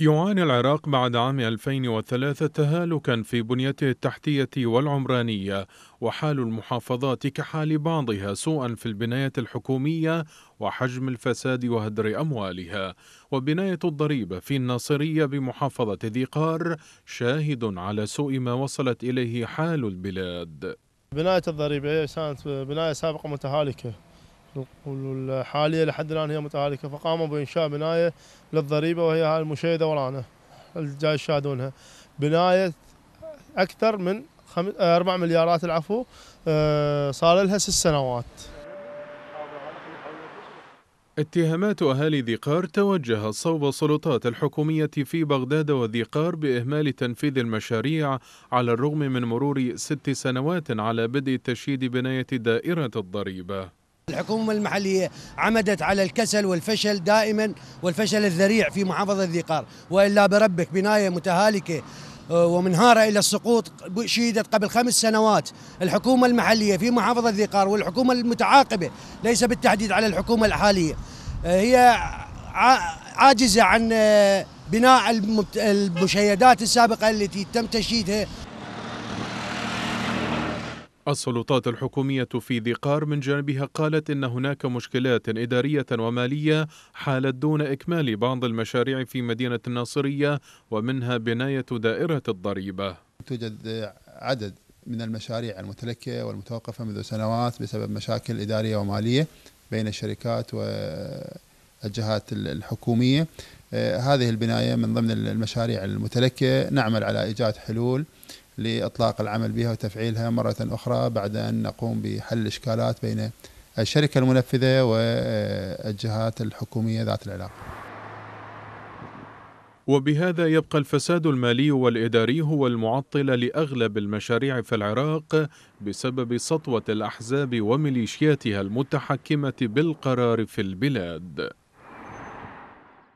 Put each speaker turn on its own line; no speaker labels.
يعاني العراق بعد عام 2003 تهالكا في بنيته التحتية والعمرانية وحال المحافظات كحال بعضها سوءا في البناية الحكومية وحجم الفساد وهدر أموالها وبناية الضريبة في الناصرية بمحافظة ذي قار شاهد على سوء ما وصلت إليه حال البلاد
بناية الضريبة إيه، كانت بناية سابقة متهالكة الحالية لحد الآن هي متهالكة فقاموا بإنشاء بناية للضريبة وهي هاي المشيدة ورانا الجاي يشاهدونها بناية أكثر من خم... 4 مليارات العفو آه، صار لها ست سنوات
اتهامات أهالي ذي قار توجهت صوب السلطات الحكومية في بغداد وذي قار بإهمال تنفيذ المشاريع على الرغم من مرور ست سنوات على بدء تشييد بناية دائرة الضريبة
الحكومة المحلية عمدت على الكسل والفشل دائما والفشل الذريع في محافظة ذيقار وإلا بربك بناية متهالكة آه، ومنهارة إلى السقوط شيدت قبل خمس سنوات الحكومة المحلية في محافظة ذيقار والحكومة المتعاقبة ليس بالتحديد على الحكومة الحالية آه، هي عاجزة عن آه، بناء المشيدات السابقة التي تم تشييدها
السلطات الحكومية في ذي قار من جانبها قالت إن هناك مشكلات إدارية ومالية حالت دون إكمال بعض المشاريع في مدينة الناصرية ومنها بناية دائرة الضريبة
توجد عدد من المشاريع المتلكة والمتوقفة منذ سنوات بسبب مشاكل إدارية ومالية بين الشركات والجهات الحكومية آه، هذه البناية من ضمن المشاريع المتلكة نعمل على إيجاد حلول لإطلاق العمل بها وتفعيلها مرة أخرى بعد أن نقوم بحل الإشكالات بين الشركة المنفذة والجهات الحكومية ذات العلاقة
وبهذا يبقى الفساد المالي والاداري هو المعطل لاغلب المشاريع في العراق بسبب سطوه الاحزاب وميليشياتها المتحكمه بالقرار في البلاد